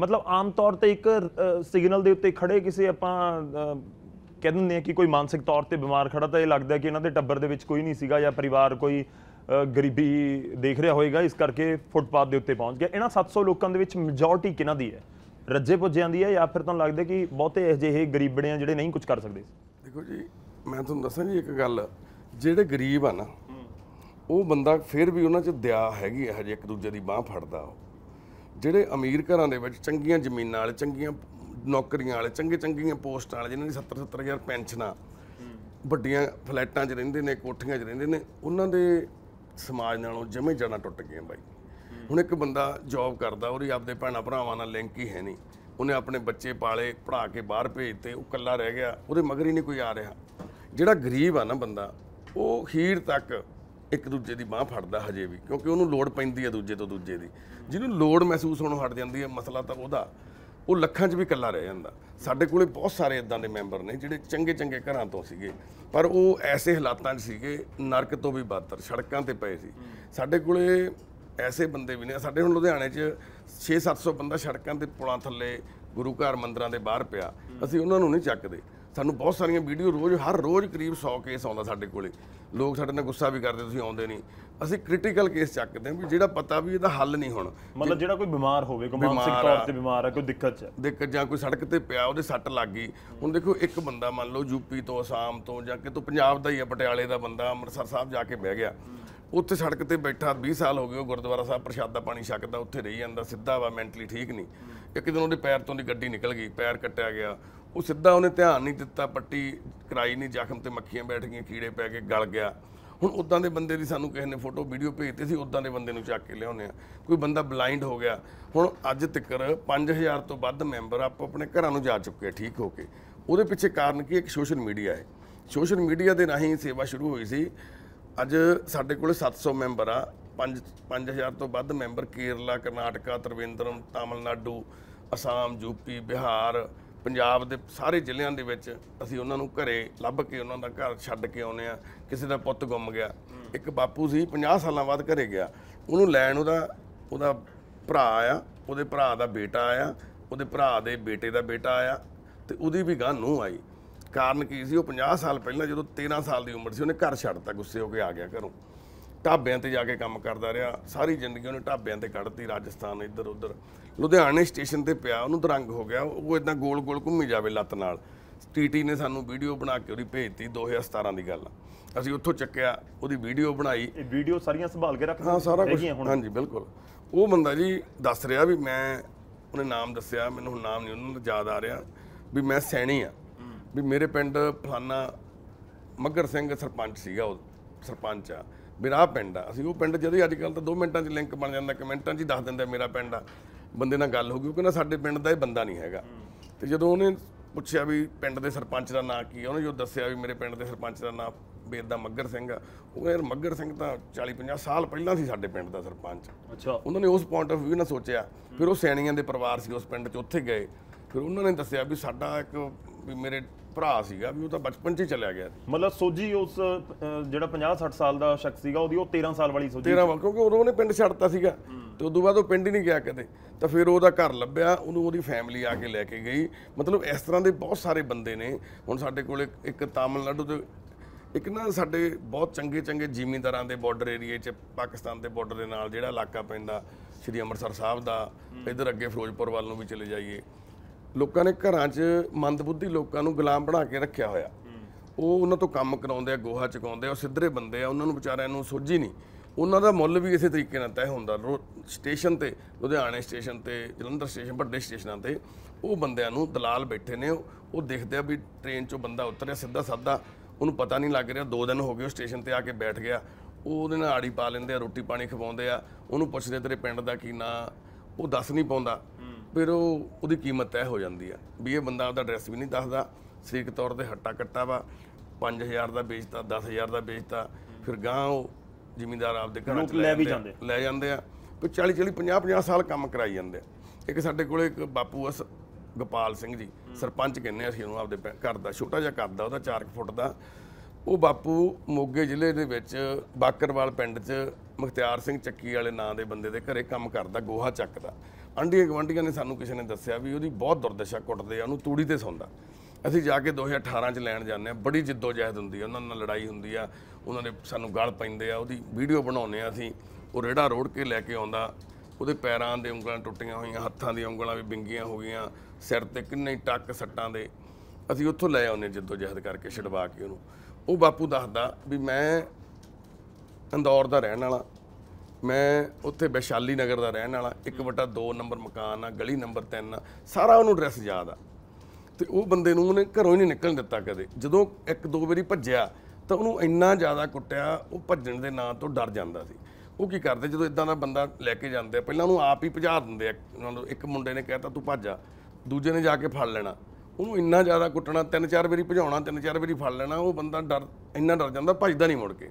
ਮਤਲਬ ਆਮ ਤੌਰ ਤੇ ਇੱਕ ਸਿਗਨਲ ਦੇ ਉੱਤੇ ਖੜੇ ਕਿਸੇ ਆਪਾਂ ਕਹਿ ਦਿੰਦੇ ਆ ਕਿ ਕੋਈ ਮਾਨਸਿਕ ਤੌਰ ਤੇ ਬਿਮਾਰ ਖੜਾ ਤਾਂ ਇਹ ਲੱਗਦਾ ਕਿ ਇਹਨਾਂ ਦੇ ਟੱਬਰ ਦੇ ਵਿੱਚ ਕੋਈ ਨਹੀਂ ਸੀਗਾ ਜਾਂ ਪਰਿਵਾਰ ਕੋਈ ਗਰੀਬੀ ਦੇਖ ਰਿਹਾ ਹੋਵੇਗਾ ਇਸ ਕਰਕੇ ਫੁੱਟਪਾਥ ਦੇ ਉੱਤੇ ਪਹੁੰਚ ਗਿਆ ਇਹਨਾਂ 700 ਲੋਕਾਂ ਦੇ ਵਿੱਚ ਮੈਜੋਰਟੀ ਕਿਹਨਾਂ ਦੀ ਹੈ ਰੱਜੇ ਪੁੱਜਿਆਂ ਦੀ ਹੈ ਜਾਂ ਫਿਰ ਤੁਹਾਨੂੰ ਲੱਗਦਾ ਕਿ ਬਹੁਤੇ ਅਜਿਹੇ ਗਰੀਬੜੇ ਆ ਜਿਹੜੇ ਨਹੀਂ ਕੁਝ ਕਰ ਸਕਦੇ ਦੇਖੋ ਜੀ ਮੈਂ ਤੁਹਾਨੂੰ ਦੱਸਾਂ ਜੀ ਇੱਕ ਗੱਲ ਜਿਹੜੇ ਗਰੀਬ ਆ ਨਾ ਉਹ ਬੰਦਾ ਫਿਰ ਵੀ ਉਹਨਾਂ 'ਚ ਦਇਆ ਹੈਗੀ ਹੈ ਹਜੇ ਇੱਕ ਦੂਜੇ ਦੀ ਬਾਹ ਫੜਦਾ ਉਹ ਜਿਹੜੇ ਅਮੀਰ ਘਰਾਂ ਦੇ ਵਿੱਚ ਚੰਗੀਆਂ ਜ਼ਮੀਨਾਂ ਵਾਲੇ ਚੰਗੀਆਂ ਨੌਕਰੀਆਂ ਵਾਲੇ ਚੰਗੇ ਚੰਗੀਆਂ ਪੋਸਟਾਂ ਵਾਲੇ ਜਿਨ੍ਹਾਂ ਦੀ 70 70000 ਪੈਨਸ਼ਨਾਂ ਵੱਡੀਆਂ ਫਲੈਟਾਂ 'ਚ ਰਹਿੰਦੇ ਨੇ ਕੋਠੀਆਂ 'ਚ ਰਹਿੰਦੇ ਨੇ ਉਹਨਾਂ ਦੇ ਸਮਾਜ ਨਾਲੋਂ ਜਿਵੇਂ ਜਾਣਾ ਟੁੱਟ ਆ ਬਾਈ ਹੁਣ ਇੱਕ ਬੰਦਾ ਜੌਬ ਕਰਦਾ ਉਹਦੀ ਆਪਦੇ ਭੈਣਾ ਭਰਾਵਾਂ ਨਾਲ ਲਿੰਕ ਹੀ ਹੈ ਨਹੀਂ ਉਹਨੇ ਆਪਣੇ ਬੱਚੇ ਪਾਲੇ ਪੜਾ ਕੇ ਬਾਹਰ ਭੇਜਤੇ ਉਹ ਇਕੱਲਾ ਰਹਿ ਗਿਆ ਉਹਦੇ ਮਗਰ ਹੀ ਨਹੀਂ ਕੋਈ ਆ ਰਿਹਾ ਜਿਹੜਾ ਗਰੀਬ ਆ ਨਾ ਬੰਦਾ ਉਹ ਖੀਰ ਤੱਕ ਇੱਕ ਦੂਜੇ ਦੀ ਬਾਹ ਫੜਦਾ ਹਜੇ ਵੀ ਕਿਉਂਕਿ ਉਹਨੂੰ ਲੋੜ ਪੈਂਦੀ ਹੈ ਦੂਜੇ ਤੋਂ ਦੂਜੇ ਦੀ ਜਿਹਨੂੰ ਲੋੜ ਮਹਿਸੂਸ ਹੋਣੋਂ ਹਟ ਜਾਂਦੀ ਹੈ ਮਸਲਾ ਤਾਂ ਉਹਦਾ ਉਹ ਲੱਖਾਂ 'ਚ ਵੀ ਇਕੱਲਾ ਰਹਿ ਜਾਂਦਾ ਸਾਡੇ ਕੋਲੇ ਬਹੁਤ ਸਾਰੇ ਇਦਾਂ ਦੇ ਮੈਂਬਰ ਨੇ ਜਿਹੜੇ ਚੰਗੇ ਚੰਗੇ ਘਰਾਂ ਤੋਂ ਸੀਗੇ ਪਰ ਉਹ ਐਸੇ ਹਾਲਾਤਾਂ 'ਚ ਸੀਗੇ ਨਰਕ ਤੋਂ ਵੀ ਬਾਤਰ ਸੜਕਾਂ ਤੇ ਪਏ ਸੀ ਸਾਡੇ ਕੋਲੇ ਐਸੇ ਬੰਦੇ ਵੀ ਨੇ ਸਾਡੇ ਹੁਣ ਲੁਧਿਆਣੇ 'ਚ 6-700 ਬੰਦਾ ਸੜਕਾਂ ਤੇ ਪੁਲਾਂ ਥੱਲੇ ਗੁਰੂ ਘਰ ਮੰਦਰਾਂ ਦੇ ਬਾਹਰ ਪਿਆ ਅਸੀਂ ਉਹਨਾਂ ਨੂੰ ਨਹੀਂ ਚੱਕਦੇ ਸਾਨੂੰ ਬਹੁਤ ਸਾਰੀਆਂ ਵੀਡੀਓ ਰੋਜ਼ ਹਰ ਰੋਜ਼ ਕਰੀਬ 100 ਕੇਸ ਆਉਂਦਾ ਸਾਡੇ ਕੋਲੇ ਲੋਕ ਸਾਡੇ ਨਾਲ ਗੁੱਸਾ ਵੀ ਕਰਦੇ ਤੁਸੀਂ ਆਉਂਦੇ ਨਹੀਂ ਅਸੀਂ ਕ੍ਰਿਟੀਕਲ ਕੇਸ ਚੱਕਦੇ ਹਾਂ ਵੀ ਜਿਹੜਾ ਪਤਾ ਵੀ ਇਹਦਾ ਹੱਲ ਨਹੀਂ ਹੋਣਾ ਮਤਲਬ ਜਿਹੜਾ ਕੋਈ ਬਿਮਾਰ ਹੋਵੇ ਕੋਈ ਮਾਨਸਿਕ ਤੌਰ ਤੇ ਬਿਮਾਰ ਹੈ ਕੋਈ ਦਿੱਕਤ ਚ ਦਿੱਕਤ ਜਾਂ ਕੋਈ ਸੜਕ ਤੇ ਪਿਆ ਉਹਦੇ ਸੱਟ ਲੱਗ ਗਈ ਹੁਣ ਦੇਖੋ ਇੱਕ ਬੰਦਾ ਮੰਨ ਲਓ ਯੂਪੀ ਤੋਂ ਆਸਾਮ ਤੋਂ ਜਾਂ ਕਿਤੋਂ ਪੰਜਾਬ ਦਾ ਹੀ ਹੈ ਪਟਿਆਲੇ ਦਾ ਬੰਦਾ ਅੰਮ੍ਰਿਤਸਰ ਸਾਹਿਬ ਜਾ ਕੇ ਬਹਿ ਗਿਆ ਉੱਥੇ ਸੜਕ ਤੇ ਬੈਠਾ 20 ਸਾਲ ਹੋ ਗਏ ਉਹ ਗੁਰਦੁਆਰਾ ਸਾਹਿਬ ਪ੍ਰਸ਼ਾਦ ਦਾ ਪਾਣੀ ਛਕਦਾ ਉੱਥੇ ਰਹੀ ਜਾਂਦਾ ਸਿੱਧਾ ਵਾ ਮੈਂਟਲੀ ਠੀਕ ਨਹੀਂ ਇੱਕ ਦਿਨ ਉਹਦੇ ਪੈਰ ਤੋਂ ਦੀ ਗੱਡੀ ਨਿਕਲ ਗਈ ਪੈਰ ਕੱਟਿਆ ਗਿਆ ਉਹ ਸਿੱਧਾ ਉਹਨੇ ਧਿਆਨ ਨਹੀਂ ਦਿੱਤਾ ਪੱਟੀ ਕਰਾਈ ਨਹੀਂ ਜ਼ਖਮ ਤੇ ਮੱਖੀਆਂ ਬੈਠ ਗਈਆਂ ਕੀੜੇ ਪੈ ਕੇ ਗਲ ਗਿਆ ਹੁਣ ਉਦਾਂ ਦੇ ਬੰਦੇ ਦੀ ਸਾਨੂੰ ਕਿਸੇ ਨੇ ਫੋਟੋ ਵੀਡੀਓ ਭੇਜਤੀ ਸੀ ਉਦਾਂ ਦੇ ਬੰਦੇ ਨੂੰ ਚੱਕ ਕੇ ਲਿਆਉਂਦੇ ਆ ਕੋਈ ਬੰਦਾ ਬਲਾਈਂਡ ਹੋ ਗਿਆ ਹੁਣ ਅੱਜ ਤੱਕਰ 5000 ਤੋਂ ਵੱਧ ਮੈਂਬਰ ਆਪ ਆਪਣੇ ਘਰਾਂ ਨੂੰ ਜਾ ਚੁੱਕੇ ਠੀਕ ਹੋ ਕੇ ਉਹਦੇ ਪਿੱਛੇ ਕਾਰਨ ਕੀ ਇੱਕ ਸੋਸ਼ਲ ਮੀਡੀਆ ਹੈ ਸੋਸ਼ਲ ਮੀਡੀਆ ਦੇ ਰਾਹੀਂ ਸੇਵਾ ਸ਼ੁਰੂ ਹੋਈ ਸੀ ਅੱਜ ਸਾਡੇ ਕੋਲ 700 ਮੈਂਬਰ ਆ 5 5000 ਤੋਂ ਵੱਧ ਮੈਂਬਰ ਕੇਰਲਾ ਕਰਨਾਟਕਾ ਤਰਵਿੰਦਰਮ ਤਾਮਿਲਨਾਡੂ ਅਸਾਮ ਯੂਪੀ ਬਿਹਾਰ ਪੰਜਾਬ ਦੇ ਸਾਰੇ ਜ਼ਿਲ੍ਹਿਆਂ ਦੇ ਵਿੱਚ ਅਸੀਂ ਉਹਨਾਂ ਨੂੰ ਘਰੇ ਲੱਭ ਕੇ ਉਹਨਾਂ ਦਾ ਘਰ ਛੱਡ ਕੇ ਆਉਨੇ ਆ ਕਿਸੇ ਦਾ ਪੁੱਤ ਗੁੰਮ ਗਿਆ ਇੱਕ ਬਾਪੂ ਸੀ 50 ਸਾਲਾਂ ਬਾਅਦ ਘਰੇ ਗਿਆ ਉਹਨੂੰ ਲੈਣ ਉਹਦਾ ਉਹਦਾ ਭਰਾ ਆ ਉਹਦੇ ਭਰਾ ਦਾ ਬੇਟਾ ਆ ਉਹਦੇ ਭਰਾ ਦੇ ਬੇਟੇ ਦਾ ਬੇਟਾ ਆਇਆ ਤੇ ਉਹਦੀ ਵੀ ਗਾਂ ਨੂੰ ਆਈ ਕਾਰਨ ਕੀ ਸੀ ਉਹ 50 ਸਾਲ ਪਹਿਲਾਂ ਜਦੋਂ 13 ਸਾਲ ਦੀ ਉਮਰ ਸੀ ਉਹਨੇ ਘਰ ਛੱਡਤਾ ਗੁੱਸੇ ਹੋ ਕੇ ਆ ਗਿਆ ਘਰੋਂ ਢਾਬਿਆਂ ਤੇ ਜਾ ਕੇ ਕੰਮ ਕਰਦਾ ਰਿਹਾ ਸਾਰੀ ਜ਼ਿੰਦਗੀ ਉਹਨੇ ਢਾਬਿਆਂ ਤੇ ਕੱਢਤੀ ਰਾਜਸਥਾਨ ਇੱਧਰ ਉੱਧਰ ਲੁਧਿਆਣੇ ਸਟੇਸ਼ਨ ਤੇ ਪਿਆ ਉਹਨੂੰ ਦਰੰਗ ਹੋ ਗਿਆ ਉਹ ਇਦਾਂ ਗੋਲ-ਗੋਲ ਘੁੰਮੀ ਜਾਵੇ ਲੱਤ ਨਾਲ ਟੀਟੀ ਨੇ ਸਾਨੂੰ ਵੀਡੀਓ ਬਣਾ ਕੇ ਉਹਦੀ ਭੇਜਤੀ 2017 ਦੀ ਗੱਲ ਅਸੀਂ ਉੱਥੋਂ ਚੱਕਿਆ ਉਹਦੀ ਵੀਡੀਓ ਬਣਾਈ ਇਹ ਵੀਡੀਓ ਸਾਰੀਆਂ ਸੰਭਾਲ ਕੇ ਰੱਖਦੇ ਹਾਂ ਸਾਰਾ ਕੁਝ ਹਾਂਜੀ ਬਿਲਕੁਲ ਉਹ ਬੰਦਾ ਜੀ ਦੱਸ ਰਿਹਾ ਵੀ ਮੈਂ ਉਹਨੇ ਨਾਮ ਦੱਸਿਆ ਮੈਨੂੰ ਹੁਣ ਨਾਮ ਨਹੀਂ ਉਹਨਾਂ ਦਾ ਯਾਦ ਆ ਰਿਹਾ ਵੀ ਮੈਂ ਸੈਣੀ ਆ ਵੀ ਮੇਰੇ ਪਿੰਡ ਫਲਾਨਾ ਮੱਗਰ ਸਿੰਘ ਸਰਪੰਚ ਸੀਗਾ ਉਹ ਸਰਪੰਚ ਆ ਮੇਰਾ ਪਿੰਡ ਆ ਅਸੀਂ ਉਹ ਪਿੰਡ ਜਦੋਂ ਅੱਜ ਕੱਲ ਤਾਂ 2 ਮਿੰਟਾਂ 'ਚ ਲਿੰਕ ਬਣ ਜਾਂਦਾ ਕਮੈਂਟਾਂ 'ਚ ਹੀ ਦੱਸ ਦਿੰਦਾ ਮੇਰਾ ਪਿੰਡ ਆ ਬੰਦੇ ਨਾਲ ਗੱਲ ਹੋ ਗਈ ਉਹ ਕਹਿੰਦਾ ਸਾਡੇ ਪਿੰਡ ਦਾ ਇਹ ਬੰਦਾ ਨਹੀਂ ਹੈਗਾ ਤੇ ਜਦੋਂ ਉਹਨੇ ਪੁੱਛਿਆ ਵੀ ਪਿੰਡ ਦੇ ਸਰਪੰਚ ਦਾ ਨਾਂ ਕੀ ਹੈ ਉਹਨੇ ਜੋ ਦੱਸਿਆ ਵੀ ਮੇਰੇ ਪਿੰਡ ਦੇ ਸਰਪੰਚ ਦਾ ਨਾਂ ਦਾ ਮੱਗਰ ਸਿੰਘ ਆ ਉਹ ਯਾਰ ਮੱਗਰ ਸਿੰਘ ਤਾਂ 40 50 ਸਾਲ ਪਹਿਲਾਂ ਸੀ ਸਾਡੇ ਪਿੰਡ ਦਾ ਸਰਪੰਚ ਅੱਛਾ ਉਹਨਾਂ ਨੇ ਉਸ ਪੁਆਇੰਟ ਆਫ View ਨਾਲ ਸੋਚਿਆ ਫਿਰ ਉਹ ਸੈਣੀਆਂ ਦੇ ਪਰਿਵਾਰ ਸੀ ਉਸ ਪਿੰਡ 'ਚ ਉੱਥੇ ਗਏ ਫਿਰ ਉਹਨਾਂ ਨੇ ਦੱਸਿਆ ਵੀ ਸਾਡਾ ਇੱਕ ਵੀ ਮੇਰੇ ਭਰਾ ਸੀਗਾ ਵੀ ਉਹ ਤਾਂ ਬਚਪਨ 'ਚ ਹੀ ਚਲਿਆ ਗਿਆ ਮਤਲਬ ਸੋਜੀ ਉਸ ਜਿਹੜਾ 50 60 ਸਾਲ ਦਾ ਸ਼ਖਸ ਸੀਗਾ ਉਹਦੀ ਉਹ 13 ਸਾਲ ਵਾਲੀ ਸੋਜੀ 13 ਕਿਉਂਕਿ ਉਦੋਂ ਉਹਨੇ ਪਿੰਡ ਛੱਡਤਾ ਸੀਗਾ ਤੇ ਉਦੋਂ ਬਾਅਦ ਉਹ ਪਿੰਡ ਹੀ ਨਹੀਂ ਗਿਆ ਕਦੇ ਤਾਂ ਫਿਰ ਉਹਦਾ ਘਰ ਲੱਭਿਆ ਉਹਨੂੰ ਉਹਦੀ ਫੈਮਿਲੀ ਆ ਕੇ ਲੈ ਕੇ ਗਈ ਮਤਲਬ ਇਸ ਤਰ੍ਹਾਂ ਦੇ ਬਹੁਤ ਸਾਰੇ ਬੰਦੇ ਨੇ ਹੁਣ ਸਾਡੇ ਕੋਲ ਇੱਕ ਤਾਮਿਲਨਾਡੂ ਦੇ ਇੱਕ ਨਾ ਸਾਡੇ ਬਹੁਤ ਚੰਗੇ ਚੰਗੇ ਜ਼ਿਮੀਂਦਾਰਾਂ ਦੇ ਬਾਰਡਰ ਏਰੀਏ 'ਚ ਪਾਕਿਸਤਾਨ ਦੇ ਬਾਰਡਰ ਦੇ ਨਾਲ ਜਿਹੜਾ ਇਲਾਕਾ ਪੈਂਦਾ ਸ੍ਰੀ ਅੰਮ੍ਰਿਤਸਰ ਸਾਹਿਬ ਦਾ ਇੱਧਰ ਅੱਗੇ ਫਿਰੋਜ਼ਪੁਰ ਵੱਲ ਨੂੰ ਵੀ ਚਲੇ ਜਾਈਏ ਲੋਕਾਂ ਨੇ ਘਰਾਂ 'ਚ ਮੰਦਬੁੱਧੀ ਲੋਕਾਂ ਨੂੰ ਗੁਲਾਮ ਬਣਾ ਕੇ ਰੱਖਿਆ ਹੋਇਆ ਉਹ ਉਹਨਾਂ ਤੋਂ ਕੰਮ ਕਰਾਉਂਦੇ ਆ ਗੋਹਾ ਚਕਾਉਂਦੇ ਆ ਉਹ ਸਿੱਧਰੇ ਬੰਦੇ ਆ ਉਹਨਾਂ ਨੂੰ ਵਿਚਾਰਿਆਂ ਨੂੰ ਸੋਝੀ ਨਹੀਂ ਉਹਨਾਂ ਦਾ ਮੁੱਲ ਵੀ ਇਸੇ ਤਰੀਕੇ ਨਾਲ ਤੈਅ ਹੁੰਦਾ ਸਟੇਸ਼ਨ ਤੇ ਲੁਧਿਆਣੇ ਸਟੇਸ਼ਨ ਤੇ ਜਲੰਧਰ ਸਟੇਸ਼ਨ ਵੱਡੇ ਸਟੇਸ਼ਨਾਂ ਤੇ ਉਹ ਬੰਦਿਆਂ ਨੂੰ ਦਲਾਲ ਬੈਠੇ ਨੇ ਉਹ ਦੇਖਦੇ ਆ ਵੀ ਟ੍ਰੇਨ 'ਚੋਂ ਬੰਦਾ ਉਤਰਿਆ ਸਿੱਧਾ ਸਾਦਾ ਉਹਨੂੰ ਪਤਾ ਨਹੀਂ ਲੱਗ ਰਿਹਾ 2 ਦਿਨ ਹੋ ਗਏ ਉਹ ਸਟੇਸ਼ਨ ਤੇ ਆ ਕੇ ਬੈਠ ਗਿਆ ਉਹ ਉਹਦੇ ਨਾਲ ਆੜੀ ਪਾ ਲੈਂਦੇ ਆ ਰੋਟੀ ਪਾਣੀ ਖਵਾਉਂਦੇ ਆ ਉਹਨੂੰ ਪੁੱਛਦੇ ਤੇਰੇ ਪਿੰਡ ਦਾ ਕੀ ਨਾਂ ਉਹ ਦੱਸ ਨਹੀਂ ਪਾਉਂਦਾ ਫਿਰ ਉਹ ਉਹਦੀ ਕੀਮਤ ਤੈਅ ਹੋ ਜਾਂਦੀ ਆ ਵੀ ਇਹ ਬੰਦਾ ਆਪਦਾ ਐਡਰੈਸ ਵੀ ਨਹੀਂ ਦੱਸਦਾ ਸਰੀਰਕ ਤੌਰ ਤੇ ਹੱਟਾ ਕੱਟਾ ਵਾ 5000 ਦਾ ਵੇਚਦਾ 10000 ਦਾ ਵੇਚਦਾ ਫਿਰ ਗਾਂ ਉਹ ਜ਼ਿਮੀਂਦਾਰ ਆਪਦੇ ਘਰਾਂ ਚ ਲੈ ਵੀ ਜਾਂਦੇ ਲੈ ਜਾਂਦੇ ਆ ਫਿਰ 40 40 50 50 ਸਾਲ ਕੰਮ ਕਰਾਈ ਜਾਂਦੇ ਆ ਇੱਕ ਸਾਡੇ ਕੋਲੇ ਇੱਕ ਬਾਪੂ ਅਸ ਗੋਪਾਲ ਸਿੰਘ ਜੀ ਸਰਪੰਚ ਕਹਿੰਦੇ ਅਸੀਂ ਉਹਨੂੰ ਆਪਦੇ ਘਰ ਦਾ ਛੋਟਾ ਜਿਹਾ ਘਰ ਦਾ ਉਹਦਾ 4 ਫੁੱਟ ਦਾ ਉਹ ਬਾਪੂ ਮੋਗੇ ਜ਼ਿਲ੍ਹੇ ਦੇ ਵਿੱਚ ਬਾਕਰਵਾਲ ਪਿੰਡ 'ਚ ਮੁਖਤਿਆਰ ਸਿੰਘ ਚੱਕੀ ਵਾਲੇ ਨਾਂ ਦੇ ਬੰਦੇ ਦੇ ਘਰੇ ਕੰਮ ਕਰਦਾ ਗੋਹਾ ਚੱਕਦਾ ਅੰਡੀਆਂ ਗਵੰਡੀਆਂ ਨੇ ਸਾਨੂੰ ਕਿਸੇ ਨੇ ਦੱਸਿਆ ਵੀ ਉਹਦੀ ਬਹੁਤ ਦੁਰਦਸ਼ਾ ਕੁੱਟਦੇ ਆ ਉਹਨੂੰ ਤੂੜੀ ਤੇ ਸੌਂਦਾ ਅਸੀਂ ਜਾ ਕੇ 2018 ਚ ਲੈਣ ਜਾਂਦੇ ਆ ਬੜੀ ਜਿੱਦੋ ਜਹਿਦ ਹੁੰਦੀ ਆ ਉਹਨਾਂ ਨਾਲ ਲੜਾਈ ਹੁੰਦੀ ਆ ਉਹਨਾਂ ਨੇ ਸਾਨੂੰ ਗਾਲ ਪੈਂਦੇ ਆ ਉਹਦੀ ਵੀਡੀਓ ਬਣਾਉਨੇ ਆ ਅਸੀਂ ਉਹ ਰੇੜਾ ਰੋੜ ਕੇ ਲੈ ਕੇ ਆਉਂਦਾ ਉਹਦੇ ਪੈਰਾਂ ਦੇ ਉਂਗਲਾਂ ਟੁੱਟੀਆਂ ਹੋਈਆਂ ਹੱਥਾਂ ਦੀਆਂ ਉਂਗਲਾਂ ਵੀ ਬਿੰਗੀਆਂ ਹੋ ਗਈਆਂ ਸਿਰ ਤੇ ਕਿੰਨੇ ਟੱਕ ਸੱਟਾਂ ਦੇ ਅਸੀਂ ਉੱਥੋਂ ਲੈ ਆਉਂਦੇ ਜਿੱਦੋ ਜਹਿਦ ਕਰਕੇ ਛਡਵਾ ਕੇ ਉਹਨੂੰ ਉਹ ਬਾਪੂ ਦੱਸਦਾ ਵੀ ਮੈਂ ਅੰਦੌਰ ਦਾ ਰਹਿਣ ਵਾਲਾ ਮੈਂ ਉੱਥੇ ਬੈਸ਼ਾਲੀ ਨਗਰ ਦਾ ਰਹਿਣ ਵਾਲਾ 1/2 ਨੰਬਰ ਮਕਾਨ ਆ ਗਲੀ ਨੰਬਰ 3 ਆ ਸਾਰਾ ਉਹਨੂੰ ਐਡਰੈਸ ਯਾਦ ਆ ਤੇ ਉਹ ਬੰਦੇ ਨੂੰ ਉਹਨੇ ਘਰੋਂ ਹੀ ਨਹੀਂ ਨਿਕਲਣ ਦਿੱਤਾ ਕਦੇ ਜਦੋਂ ਇੱਕ ਦੋ ਵਾਰੀ ਭੱਜਿਆ ਤਾਂ ਉਹਨੂੰ ਇੰਨਾ ਜ਼ਿਆਦਾ ਕੁੱਟਿਆ ਉਹ ਭੱਜਣ ਦੇ ਨਾਂ ਤੋਂ ਡਰ ਜਾਂਦਾ ਸੀ ਉਹ ਕੀ ਕਰਦੇ ਜਦੋਂ ਇਦਾਂ ਦਾ ਬੰਦਾ ਲੈ ਕੇ ਜਾਂਦੇ ਆ ਪਹਿਲਾਂ ਉਹਨੂੰ ਆਪ ਹੀ ਭਜਾ ਦਿੰਦੇ ਆ ਉਹਨਾਂ ਇੱਕ ਮੁੰਡੇ ਨੇ ਕਹਿਤਾ ਤੂੰ ਭੱਜ ਆ ਦੂਜੇ ਨੇ ਜਾ ਕੇ ਫੜ ਲੈਣਾ ਉਹਨੂੰ ਇੰਨਾ ਜ਼ਿਆਦਾ ਕੁੱਟਣਾ ਤਿੰਨ ਚਾਰ ਵਾਰੀ ਭਜਾਉਣਾ ਤਿੰਨ ਚਾਰ ਵਾਰੀ ਫੜ ਲੈਣਾ ਉਹ ਬੰਦਾ ਡਰ ਇੰਨਾ ਡਰ ਜਾਂਦਾ ਭੱਜਦਾ ਨਹੀਂ ਮੁੜ ਕੇ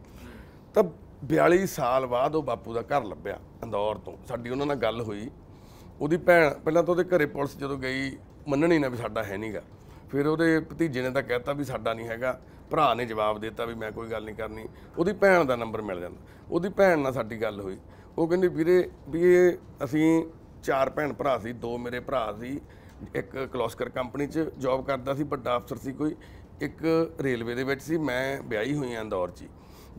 ਤਾਂ 42 ਸਾਲ ਬਾਅਦ ਉਹ ਬਾਪੂ ਦਾ ਘਰ ਲੱਭਿਆ ਅੰਦੌਰ ਤੋਂ ਸਾਡੀ ਉਹਨਾਂ ਨਾਲ ਗੱਲ ਹੋਈ ਉਹਦੀ ਭੈਣ ਪਹਿਲਾਂ ਤਾਂ ਉਹਦੇ ਘਰੇ ਪੁਲਿਸ ਜਦੋਂ ਗਈ ਮੰਨਣੀ ਨਾ ਵੀ ਸਾਡਾ ਹੈ ਨਹੀਂਗਾ ਫਿਰ ਉਹਦੇ ਭਤੀਜੇ ਨੇ ਤਾਂ ਕਹਿਤਾ ਵੀ ਸਾਡਾ ਨਹੀਂ ਹੈਗਾ ਭਰਾ ਨੇ ਜਵਾਬ ਦਿੱਤਾ ਵੀ ਮੈਂ ਕੋਈ ਗੱਲ ਨਹੀਂ ਕਰਨੀ ਉਹਦੀ ਭੈਣ ਦਾ ਨੰਬਰ ਮਿਲ ਜਾਂਦਾ ਉਹਦੀ ਭੈਣ ਨਾਲ ਸਾਡੀ ਗੱਲ ਹੋਈ ਉਹ ਕਹਿੰਦੀ ਵੀਰੇ ਵੀ ਇਹ ਅਸੀਂ ਚਾਰ ਭੈਣ ਭਰਾ ਸੀ ਦੋ ਮੇਰੇ ਭਰਾ ਸੀ ਇੱਕ ਕਲੋਸਕਰ ਕੰਪਨੀ 'ਚ ਜੌਬ ਕਰਦਾ ਸੀ ਵੱਡਾ ਅਫਸਰ ਸੀ ਕੋਈ ਇੱਕ ਰੇਲਵੇ ਦੇ ਵਿੱਚ ਸੀ ਮੈਂ ਵਿਆਹੀ ਹੋਈ ਆਂ ਦੌਰ 'ਚ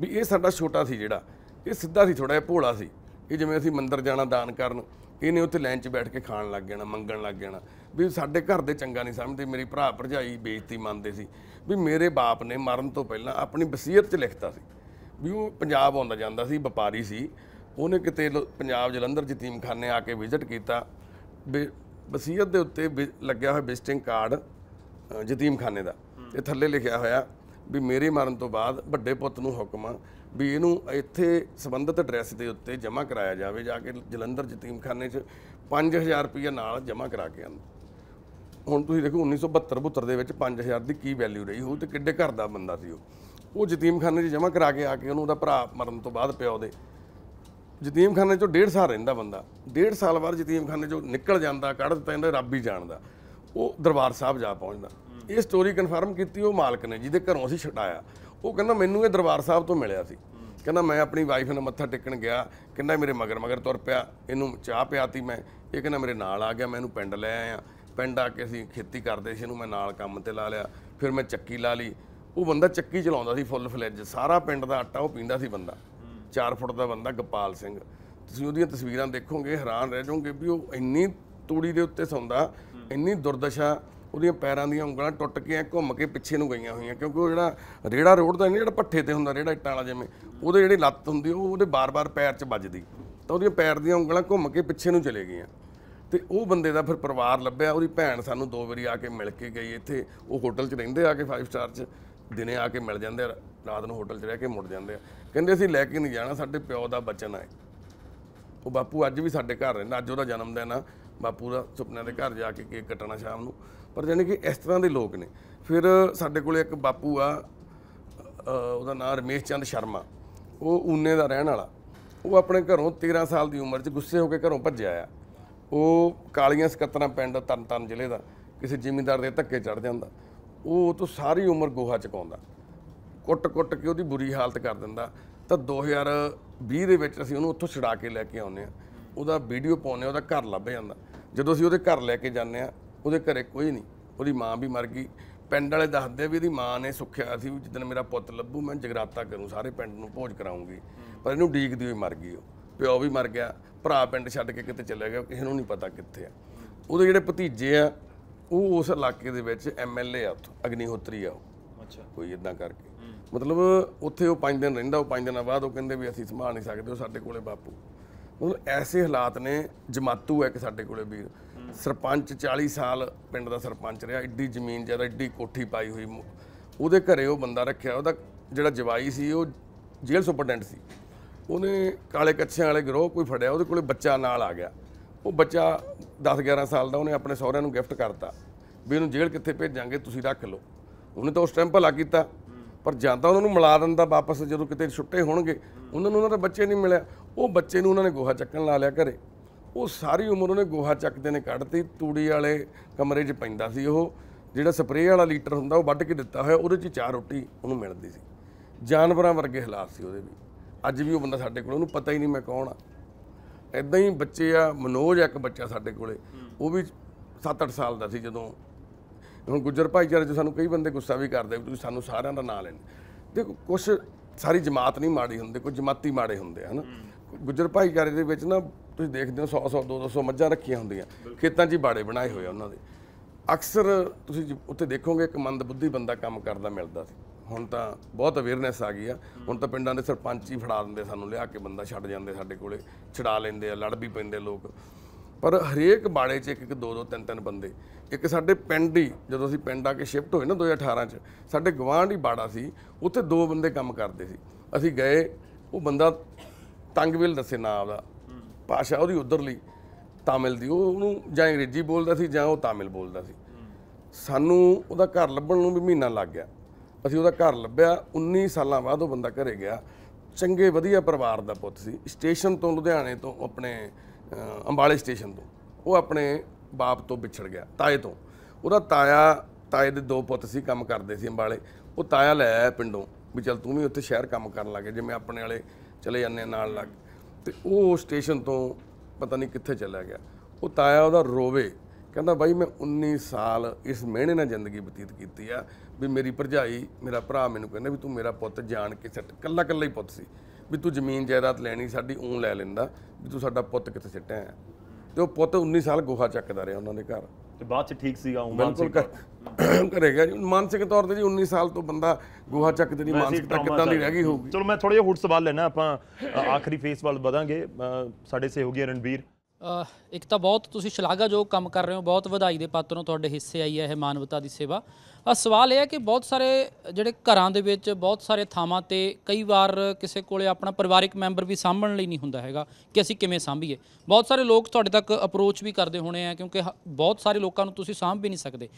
ਵੀ ਇਹ ਸਾਡਾ ਛੋਟਾ ਸੀ ਜਿਹੜਾ ਇਹ ਸਿੱਧਾ ਸੀ ਥੋੜਾ ਜਿਹਾ ਭੋਲਾ ਸੀ ਇਹ ਜਿਵੇਂ ਅਸੀਂ ਮੰਦਰ ਜਾਣਾ ਦਾਨ ਕਰਨ ਇਹਨੇ ਉੱਥੇ ਲਾਈਨ 'ਚ ਬੈਠ ਕੇ ਖਾਣ ਲੱਗ ਜਾਣਾ ਮੰਗਣ ਲੱਗ ਜਾਣਾ ਵੀ ਸਾਡੇ ਘਰ ਦੇ ਚੰਗਾ ਨਹੀਂ ਸਮਝਦੇ ਮੇਰੇ ਭਰਾ ਭਰਜਾਈ ਬੇਇੱਜ਼ਤੀ ਮੰਨਦੇ ਸੀ ਵੀ ਮੇਰੇ ਬਾਪ ਨੇ ਮਰਨ ਤੋਂ ਪਹਿਲਾਂ ਆਪਣੀ ਵਸੀਅਤ 'ਚ ਲਿਖਤਾ ਸੀ ਵੀ ਉਹ ਪੰਜਾਬ ਆਉਂਦਾ ਜਾਂਦਾ ਸੀ ਵਪਾਰੀ ਸੀ ਉਹਨੇ ਕਿਤੇ ਪੰਜਾਬ ਜਲੰਧਰ ਜਤੀਮਖਾਨੇ ਆ ਕੇ ਵਿਜ਼ਿਟ ਕੀਤਾ ਵਸੀਅਤ ਦੇ ਉੱਤੇ ਲੱਗਿਆ ਹੋਇਆ ਵਿਜ਼ਿਟਿੰਗ ਕਾਰਡ ਜਤੀਮਖਾਨੇ ਦਾ ਇਹ ਥੱਲੇ ਲਿਖਿਆ ਹੋਇਆ ਵੀ ਮੇਰੇ ਮਰਨ ਤੋਂ ਬਾਅਦ ਵੱਡੇ ਪੁੱਤ ਨੂੰ ਹੁਕਮ ਆ ਵੀ ਇਹਨੂੰ ਇੱਥੇ ਸੰਬੰਧਿਤ ਐਡਰੈਸ ਦੇ ਉੱਤੇ ਜਮ੍ਹਾਂ ਕਰਾਇਆ ਜਾਵੇ ਜਾ ਕੇ ਜਲੰਧਰ ਜਤੀਮਖਾਨੇ 'ਚ 5000 ਰੁਪਏ ਨਾਲ ਜਮ੍ਹਾਂ ਕਰਾ ਕੇ ਆਂਦਾ ਹੁਣ ਤੁਸੀਂ ਦੇਖੋ 1972-72 ਦੇ ਵਿੱਚ 5000 ਦੀ ਕੀ ਵੈਲਿਊ ਰਹੀ ਹੋਊ ਤੇ ਕਿੱਡੇ ਘਰ ਦਾ ਬੰਦਾ ਸੀ ਉਹ ਉਹ ਜਤੀਮਖਾਨੇ 'ਚ ਜਮ੍ਹਾਂ ਕਰਾ ਕੇ ਆ ਕੇ ਉਹਨੂੰ ਉਹਦਾ ਭਰਾ ਮਰਨ ਤੋਂ ਬਾਅਦ ਪਿਆ ਦੇ ਜਤੀਮਖਾਨੇ 'ਚੋਂ ਡੇਢ ਸਾਲ ਰਹਿੰਦਾ ਬੰਦਾ ਡੇਢ ਸਾਲ ਬਾਅਦ ਜਤੀਮਖਾਨੇ 'ਚੋਂ ਨਿਕਲ ਜਾਂਦਾ ਕੱਢ ਦਿੱਤਾ ਇਹਦਾ ਰੱਬ ਹੀ ਜਾਣਦਾ ਉਹ ਦਰਬਾਰ ਸਾਹਿਬ ਜਾ ਪਹੁੰਚਦਾ ਇਹ ਸਟੋਰੀ ਕਨਫਰਮ ਕੀਤੀ ਉਹ ਮਾਲਕ ਨੇ ਜਿਹਦੇ ਘਰੋਂ ਅਸੀਂ ਛਡਾਇਆ ਉਹ ਕਹਿੰਦਾ ਮੈਨੂੰ ਇਹ ਦਰਬਾਰ ਸਾਹਿਬ ਤੋਂ ਮਿਲਿਆ ਸੀ ਕਹਿੰਦਾ ਮੈਂ ਆਪਣੀ ਵਾਈਫ ਨਾਲ ਮੱਥਾ ਟੇਕਣ ਗਿਆ ਕਹਿੰਦਾ ਮੇਰੇ ਮਗਰ ਮਗਰ ਤੁਰ ਪਿਆ ਇਹਨੂੰ ਚਾਹ ਪਿਆਤੀ ਮੈਂ ਇਹ ਕਹਿੰਦਾ ਮੇਰੇ ਨਾਲ ਆ ਗਿਆ ਮੈਂ ਇਹਨੂੰ ਪਿੰਡ ਲੈ ਆਇਆ ਪਿੰਡ ਆ ਕੇ ਅਸੀਂ ਖੇਤੀ ਕਰਦੇ ਸੀ ਇਹਨੂੰ ਮੈਂ ਨਾਲ ਕੰਮ ਤੇ ਲਾ ਲਿਆ ਫਿਰ ਮੈਂ ਚੱਕੀ ਲਾ ਲਈ ਉਹ ਬੰਦਾ ਚੱਕੀ ਚਲਾਉਂਦਾ ਸੀ ਫੁੱਲ ਫਲੇਜ ਸਾਰਾ ਪਿੰਡ ਦਾ ਆਟਾ ਉਹ ਪੀਂਦਾ ਸੀ ਬੰਦਾ 4 ਫੁੱਟ ਦਾ ਬੰਦਾ ਗਪਾਲ ਸਿੰਘ ਤੁਸੀਂ ਉਹਦੀਆਂ ਤਸਵੀਰਾਂ ਦੇਖੋਗੇ ਹੈਰਾਨ ਰਹਿ ਜਾਓਗੇ ਵੀ ਉਹ ਇੰਨੀ ਤੂੜੀ ਦੇ ਉੱਤੇ ਸੌਂਦਾ ਇੰਨੀ ਦੁਰਦਸ਼ਾ ਉਹਦੀਆਂ ਪੈਰਾਂ ਦੀਆਂ ਉਂਗਲਾਂ ਟੁੱਟ ਕੇ ਘੁੰਮ ਕੇ ਪਿੱਛੇ ਨੂੰ ਗਈਆਂ ਹੋਈਆਂ ਕਿਉਂਕਿ ਉਹ ਜਿਹੜਾ ਰੇੜਾ ਰੋਡ ਦਾ ਨਹੀਂ ਜਿਹੜਾ ਪੱਠੇ ਤੇ ਹੁੰਦਾ ਰੇੜਾ ਇੱਟਾਂ ਵਾਲਾ ਜਿਵੇਂ ਉਹਦੇ ਜਿਹੜੀ ਲੱਤ ਹੁੰਦੀ ਉਹ ਉਹਦੇ ਬਾਰ-ਬਾਰ ਪੈਰ 'ਚ ਵੱਜਦੀ ਤਾਂ ਉਹਦੀਆਂ ਪੈਰ ਦੀਆਂ ਉਂਗਲਾਂ ਘੁੰਮ ਕੇ ਪਿੱਛੇ ਨੂੰ ਚਲੇ ਗਈਆਂ ਤੇ ਉਹ ਬੰਦੇ ਦਾ ਫਿਰ ਪਰਿਵਾਰ ਲੱਭਿਆ ਉਹਦੀ ਭੈਣ ਸਾਨੂੰ ਦੋ ਵਾਰੀ ਆ ਕੇ ਮਿਲ ਕੇ ਗਈ ਇੱਥੇ ਉਹ ਹੋਟਲ 'ਚ ਰਹਿੰਦੇ ਆ ਕੇ 5 ਸਟਾਰ 'ਚ ਦਿਨੇ ਆ ਕੇ ਮਿਲ ਜਾਂਦੇ ਆ ਰਾਤ ਨੂੰ ਹੋਟਲ 'ਚ ਰਹਿ ਕੇ ਮੁੜ ਜਾਂਦੇ ਆ ਕਹਿੰਦੇ ਅਸੀਂ ਲੈ ਕੇ ਨਹੀਂ ਜਾਣਾ ਸਾਡੇ ਪਿਓ ਦਾ ਬਚਨ ਹੈ ਉਹ ਬਾਪੂ ਅੱਜ ਵੀ ਸਾਡੇ ਘਰ ਰਹਿੰਦਾ ਅੱਜ ਉਹਦਾ ਜਨਮ ਦਿਨ ਆ ਬਾਪੂ ਦਾ ਸੁਪਨਿਆਂ ਦੇ ਘਰ ਜਾ ਕੇ ਕੇਕ ਕੱਟਣਾ ਸ਼ਾਮ ਨੂੰ ਪਰ ਜਾਨੀ ਕਿ ਇਸ ਤਰ੍ਹਾਂ ਦੇ ਲੋਕ ਨੇ ਫਿਰ ਸਾਡੇ ਕੋਲੇ ਇੱਕ ਬਾਪੂ ਆ ਉਹਦਾ ਨਾਮ ਰਮੇਸ਼ ਚੰਦ ਸ਼ਰਮਾ ਉਹ ਊਨੇ ਦਾ ਰਹਿਣ ਵਾਲਾ ਉਹ ਆਪਣੇ ਘਰੋਂ 13 ਸਾਲ ਦੀ ਉਮਰ 'ਚ ਗੁੱਸੇ ਹੋ ਕੇ ਘਰੋਂ ਭੱਜਿਆ ਆ ਉਹ ਕਾਲੀਆਂ ਸਕੱਤਰਾ ਪਿੰਡ ਤਰਨਤਾਰਨ ਜ਼ਿਲ੍ਹੇ ਦਾ ਕਿਸੇ ਜ਼ਿਮੀਂਦਾਰ ਦੇ ਧੱਕੇ ਚੜ ਜਾਂਦਾ ਉਹ ਉਹ ਤੋਂ ਸਾਰੀ ਉਮਰ ਗੋਹਾ ਚਕਾਉਂਦਾ ਕੁੱਟ-ਕੁੱਟ ਕੇ ਉਹਦੀ ਬੁਰੀ ਹਾਲਤ ਕਰ ਦਿੰਦਾ ਤਾਂ 2020 ਦੇ ਵਿੱਚ ਅਸੀਂ ਉਹਨੂੰ ਉੱਥੋਂ ਛਡਾ ਕੇ ਲੈ ਕੇ ਆਉਂਦੇ ਆ ਉਹਦਾ ਵੀਡੀਓ ਪਾਉਨੇ ਉਹਦਾ ਘਰ ਲੱਭ ਜਾਂਦਾ ਜਦੋਂ ਅਸੀਂ ਉਹਦੇ ਘਰ ਲੈ ਕੇ ਜਾਂਦੇ ਆ ਉਹਦੇ ਘਰੇ ਕੋਈ ਨਹੀਂ ਉਹਦੀ ਮਾਂ ਵੀ ਮਰ ਗਈ ਪਿੰਡ ਵਾਲੇ ਦੱਸਦੇ ਵੀ ਇਹਦੀ ਮਾਂ ਨੇ ਸੁੱਖਿਆ ਸੀ ਵੀ ਜਦੋਂ ਮੇਰਾ ਪੁੱਤ ਲੱਭੂ ਮੈਂ ਜਗਰਾਤਾ ਕਰੂੰ ਸਾਰੇ ਪਿੰਡ ਨੂੰ ਭੋਜ ਕਰਾਉਂਗੀ ਪਰ ਇਹਨੂੰ ਡੀਕਦੀ ਹੋਈ ਮਰ ਗਈ ਉਹ ਪਿਓ ਵੀ ਮਰ ਗਿਆ ਭਰਾ ਪਿੰਡ ਛੱਡ ਕੇ ਕਿਤੇ ਚਲੇ ਗਿਆ ਕਿਸੇ ਨੂੰ ਨਹੀਂ ਪਤਾ ਕਿੱਥੇ ਆ ਉਹਦੇ ਜਿਹੜੇ ਭਤੀਜੇ ਆ ਉਹ ਉਸ ਇਲਾਕੇ ਦੇ ਵਿੱਚ ਐਮਐਲਏ ਆ ਉੱਥੋਂ ਅਗਨੀਹੋਤਰੀ ਆ ਉਹ ਅੱਛਾ ਕੋਈ ਇਦਾਂ ਕਰਕੇ ਮਤਲਬ ਉੱਥੇ ਉਹ 5 ਦਿਨ ਰਹਿੰਦਾ ਉਹ 5 ਦਿਨਾਂ ਬਾਅਦ ਉਹ ਕਹਿੰਦੇ ਵੀ ਅਸੀਂ ਸੰਭਾਲ ਨਹੀਂ ਸਕਦੇ ਉਹ ਸਾਡੇ ਕੋਲੇ ਬਾਪੂ ਮਤਲਬ ਐਸੇ ਹਾਲਾਤ ਨੇ ਜਮਾਤੂ ਹੈ ਕਿ ਸਾਡੇ ਕੋਲੇ ਵੀਰ ਸਰਪੰਚ 40 ਸਾਲ ਪਿੰਡ ਦਾ ਸਰਪੰਚ ਰਿਹਾ ਏਡੀ ਜ਼ਮੀਨ ਜਿਆਦਾ ਏਡੀ ਕੋਠੀ ਪਾਈ ਹੋਈ ਉਹਦੇ ਘਰੇ ਉਹ ਬੰਦਾ ਰੱਖਿਆ ਉਹਦਾ ਜਿਹੜਾ ਜਵਾਈ ਸੀ ਉਹ ਜੇਲ੍ਹ ਸੁਪਰਡੈਂਟ ਸੀ ਉਹਨੇ ਕਾਲੇ ਕੱਛਿਆਂ ਵਾਲੇ ਗਰੋਹ ਕੋਈ ਫੜਿਆ ਉਹਦੇ ਕੋਲੇ ਬੱਚਾ ਨਾਲ ਆ ਗਿਆ ਉਹ ਬੱਚਾ 10 11 ਸਾਲ ਦਾ ਉਹਨੇ ਆਪਣੇ ਸਹੁਰਿਆਂ ਨੂੰ ਗਿਫਟ ਕਰਤਾ ਵੀ ਇਹਨੂੰ ਜੇਲ੍ਹ ਕਿੱਥੇ ਭੇਜਾਂਗੇ ਤੁਸੀਂ ਰੱਖ ਲਓ ਉਹਨੇ ਤਾਂ ਉਸ ਟਾਈਮ ਭਲਾ ਕੀਤਾ ਪਰ ਜਾਂ ਤਾਂ ਉਹਨਾਂ ਨੂੰ ਮਿਲਾ ਦਿੰਦਾ ਵਾਪਸ ਜਦੋਂ ਕਿਤੇ ਛੁੱਟੇ ਹੋਣਗੇ ਉਹਨਾਂ ਨੂੰ ਉਹਨਾਂ ਦਾ ਬੱਚੇ ਨਹੀਂ ਮਿਲਿਆ ਉਹ ਬੱਚੇ ਨੂੰ ਉਹਨਾਂ ਨੇ ਗੋਹਾ ਚੱਕਣ ਲਾ ਲਿਆ ਘਰੇ ਉਹ ਸਾਰੀ ਉਮਰ ਉਹਨੇ ਗੋਹਾ ਚੱਕਦੇ ਨੇ ਕੱਢਤੀ ਤੂੜੀ ਵਾਲੇ ਕਮਰੇ 'ਚ ਪੈਂਦਾ ਸੀ ਉਹ ਜਿਹੜਾ ਸਪਰੇਅ ਵਾਲਾ ਲੀਟਰ ਹੁੰਦਾ ਉਹ ਵੱਢ ਕੇ ਦਿੱਤਾ ਹੋਇਆ ਉਹਦੇ 'ਚ ਚਾਰ ਰੋਟੀ ਉਹਨੂੰ ਮਿਲਦੀ ਸੀ ਜਾਨਵਰਾਂ ਵਰਗੇ ਹਾਲਾਤ ਸੀ ਉਹਦੇ ਵੀ ਅੱਜ ਵੀ ਉਹ ਬੰਦਾ ਸਾਡੇ ਕੋਲ ਉਹਨੂੰ ਪਤਾ ਹੀ ਨਹੀਂ ਮੈਂ ਕੌਣ ਆ ਐਦਾਂ ਹੀ ਬੱਚੇ ਆ ਮਨੋਜ ਇੱਕ ਬੱਚਾ ਸਾਡੇ ਕੋਲੇ ਉਹ ਵੀ 7-8 ਸਾਲ ਦਾ ਸੀ ਜਦੋਂ ਹੁਣ ਗੁੱਜਰ ਭਾਈਚਾਰੇ 'ਚ ਸਾਨੂੰ ਕਈ ਬੰਦੇ ਗੁੱਸਾ ਵੀ ਕਰਦੇ ਵੀ ਤੁਸੀਂ ਸਾਨੂੰ ਸਾਰਿਆਂ ਦਾ ਨਾਂ ਲੈਣ ਦੇਖੋ ਕੁਝ ਸਾਰੀ ਜਮਾਤ ਨਹੀਂ ਮਾੜੀ ਹੁੰਦੀ ਕੋਈ ਜਮਾਤੀ ਮਾੜੇ ਹੁੰਦੇ ਹਨ ਗੁੱਜਰ ਭਾਈਚਾਰੇ ਦੇ ਵਿੱਚ ਨਾ ਤੁਸੀਂ ਦੇਖਦੇ ਹੋ 100 100 200 ਮੱਝਾਂ ਰੱਖੀਆਂ ਹੁੰਦੀਆਂ ਖੇਤਾਂ 'ਚ ਹੀ ਬਾੜੇ ਬਣਾਏ ਹੋਏ ਉਹਨਾਂ ਦੇ ਅਕਸਰ ਤੁਸੀਂ ਉੱਥੇ ਦੇਖੋਗੇ ਇੱਕ ਮੰਦ ਬੁੱਧੀ ਬੰਦਾ ਕੰਮ ਕਰਦਾ ਮਿਲਦਾ ਸੀ ਹੁਣ ਤਾਂ ਬਹੁਤ ਅਵੇਅਰਨੈਸ ਆ ਗਈ ਆ ਹੁਣ ਤਾਂ ਪਿੰਡਾਂ ਦੇ ਸਰਪੰਚ ਹੀ ਫੜਾ ਦਿੰਦੇ ਸਾਨੂੰ ਲਿਆ ਕੇ ਬੰਦਾ ਛੱਡ ਜਾਂਦੇ ਸਾਡੇ ਕੋਲੇ ਛਡਾ ਲੈਂਦੇ ਆ ਲੜ ਵੀ ਪੈਂਦੇ ਲੋਕ ਪਰ ਹਰੇਕ ਬਾੜੇ 'ਚ ਇੱਕ ਇੱਕ ਦੋ ਦੋ ਤਿੰਨ ਤਿੰਨ ਬੰਦੇ ਇੱਕ ਸਾਡੇ ਪਿੰਡ ਹੀ ਜਦੋਂ ਅਸੀਂ ਪਿੰਡ ਆ ਕੇ ਸ਼ਿਫਟ ਹੋਏ ਨਾ 2018 'ਚ ਸਾਡੇ ਗਵਾਂਢ ਹੀ ਬਾੜਾ ਸੀ ਉੱਥੇ ਦੋ ਬੰਦੇ ਕੰਮ ਕਰਦੇ ਸੀ ਅਸੀਂ ਗਏ ਉਹ ਬੰਦਾ ਤੰਗਵਿਲ ਦੱਸੇ ਨਾਂ ਆਪਦਾ ਭਾਸ਼ਾ ਉਹਦੀ ਉਧਰਲੀ ਤਾਮਿਲ ਦੀ ਉਹ ਉਹਨੂੰ ਜਾਂ ਅੰਗਰੇਜ਼ੀ ਬੋਲਦਾ ਸੀ ਜਾਂ ਉਹ ਤਾਮਿਲ ਬੋਲਦਾ ਸੀ ਸਾਨੂੰ ਉਹਦਾ ਘਰ ਲੱਭਣ ਨੂੰ ਵੀ ਮਹੀਨਾ ਲੱਗ ਗਿਆ ਅਸੀਂ ਉਹਦਾ ਘਰ ਲੱਭਿਆ 19 ਸਾਲਾਂ ਬਾਅਦ ਉਹ ਬੰਦਾ ਘਰੇ ਗਿਆ ਚੰਗੇ ਵਧੀਆ ਪਰਿਵਾਰ ਦਾ ਪੁੱਤ ਸੀ ਸਟੇਸ਼ਨ ਤੋਂ ਲੁਧਿਆਣੇ ਤੋਂ ਆਪਣੇ ਅੰਬਾਲੇ ਸਟੇਸ਼ਨ ਤੋਂ ਉਹ ਆਪਣੇ ਬਾਪ ਤੋਂ ਵਿਛੜ ਗਿਆ ਤਾਏ ਤੋਂ ਉਹਦਾ ਤਾਇਆ ਤਾਏ ਦੇ ਦੋ ਪੁੱਤ ਸੀ ਕੰਮ ਕਰਦੇ ਸੀ ਅੰਬਾਲੇ ਉਹ ਤਾਇਆ ਲੈ ਆਇਆ ਪਿੰਡੋਂ ਵੀ ਚਲ ਤੂੰ ਵੀ ਉੱਥੇ ਸ਼ਹਿਰ ਕੰਮ ਕਰਨ ਲੱਗੇ ਜਿਵੇਂ ਆਪਣੇ ਵਾਲੇ ਚਲੇ ਜਾਂਦੇ ਨਾਲ ਲੱਗ ਤੇ ਉਹ ਸਟੇਸ਼ਨ ਤੋਂ ਪਤਾ ਨਹੀਂ ਕਿੱਥੇ ਚਲਾ ਗਿਆ ਉਹ ਤਾਇਆ ਉਹਦਾ ਰੋਵੇ ਕਹਿੰਦਾ ਬਾਈ ਮੈਂ 19 ਸਾਲ ਇਸ ਮਿਹਣੇ ਨਾਲ ਜ਼ਿੰਦਗੀ ਬਤੀਤ ਕੀਤੀ ਆ ਵੀ ਮੇਰੀ ਭਰਜਾਈ ਮੇਰਾ ਭਰਾ ਮੈਨੂੰ ਕਹਿੰਦਾ ਵੀ ਤੂੰ ਮੇਰਾ ਪੁੱਤ ਜਾਣ ਕੇ ਛੱਟ ਕੱਲਾ ਕੱਲਾ ਹੀ ਪੁੱਤ ਸੀ ਵੀ ਤੂੰ ਜ਼ਮੀਨ ਜਾਇਦਾਦ ਲੈਣੀ ਸਾਡੀ ਉਂ ਲੈ ਲੈਂਦਾ ਵੀ ਤੂੰ ਸਾਡਾ ਪੁੱਤ ਕਿੱਥੇ ਸਿੱਟਿਆ ਹੈ ਤੇ ਉਹ ਪੁੱਤ 19 ਸਾਲ ਗੋਹਾ ਚੱਕਦਾ ਰਿਹਾ ਉਹਨਾਂ ਦੇ ਘਰ ਤੇ ਬਾਅਦ ਚ ਠੀਕ ਸੀਗਾ ਉਹ ਬਿਲਕੁਲ ਕਰੇਗਾ ਜੀ ਮਾਨਸਿਕ ਤੌਰ ਤੇ ਜੀ 19 ਸਾਲ ਤੋਂ ਬੰਦਾ ਗੋਹਾ ਚੱਕਦੇ ਦੀ ਮਾਨਸਿਕਤਾ ਕਿੱਦਾਂ ਦੀ ਰਹਿ ਗਈ ਹੋਊਗੀ ਚਲੋ ਮੈਂ ਥੋੜੇ ਜਿਹਾ ਹੋਰ ਸਵਾਲ ਲੈਣਾ ਆਪਾਂ ਆਖਰੀ ਫੇਸ ਵੱਲ ਵਧਾਂਗੇ ਸਾਡੇ ਸਹਿਯੋਗੀ ਰਣਵੀਰ ਇੱਕ ਤਾਂ ਬਹੁਤ ਤੁਸੀਂ ਜੋ ਕੰਮ ਕਰ ਰਹੇ ਹੋ ਬਹੁਤ ਵਧਾਈ ਦੇ ਪਾਤਰੋਂ ਤੁਹਾਡੇ ਹਿੱਸੇ ਆਈ ਹੈ ਇਹ ਮਾਨਵਤਾ ਦੀ ਸੇਵਾ ਆ ਸਵਾਲ ਇਹ ਹੈ ਕਿ ਬਹੁਤ ਸਾਰੇ ਜਿਹੜੇ ਘਰਾਂ ਦੇ ਵਿੱਚ ਬਹੁਤ ਸਾਰੇ ਥਾਵਾਂ ਤੇ ਕਈ ਵਾਰ ਕਿਸੇ ਕੋਲੇ ਆਪਣਾ ਪਰਿਵਾਰਿਕ ਮੈਂਬਰ ਵੀ ਸਾਂਭਣ ਲਈ ਨਹੀਂ ਹੁੰਦਾ ਹੈਗਾ ਕਿ ਅਸੀਂ ਕਿਵੇਂ ਸਾਂਭੀਏ ਬਹੁਤ ਸਾਰੇ ਲੋਕ ਤੁਹਾਡੇ ਤੱਕ ਅਪਰੋਚ ਵੀ ਕਰਦੇ ਹੋਣੇ ਆ ਕਿਉਂਕਿ ਬਹੁਤ ਸਾਰੇ ਲੋਕਾਂ ਨੂੰ ਤੁਸੀਂ ਸਾਂਭ ਵੀ ਨਹੀਂ ਸਕਦੇ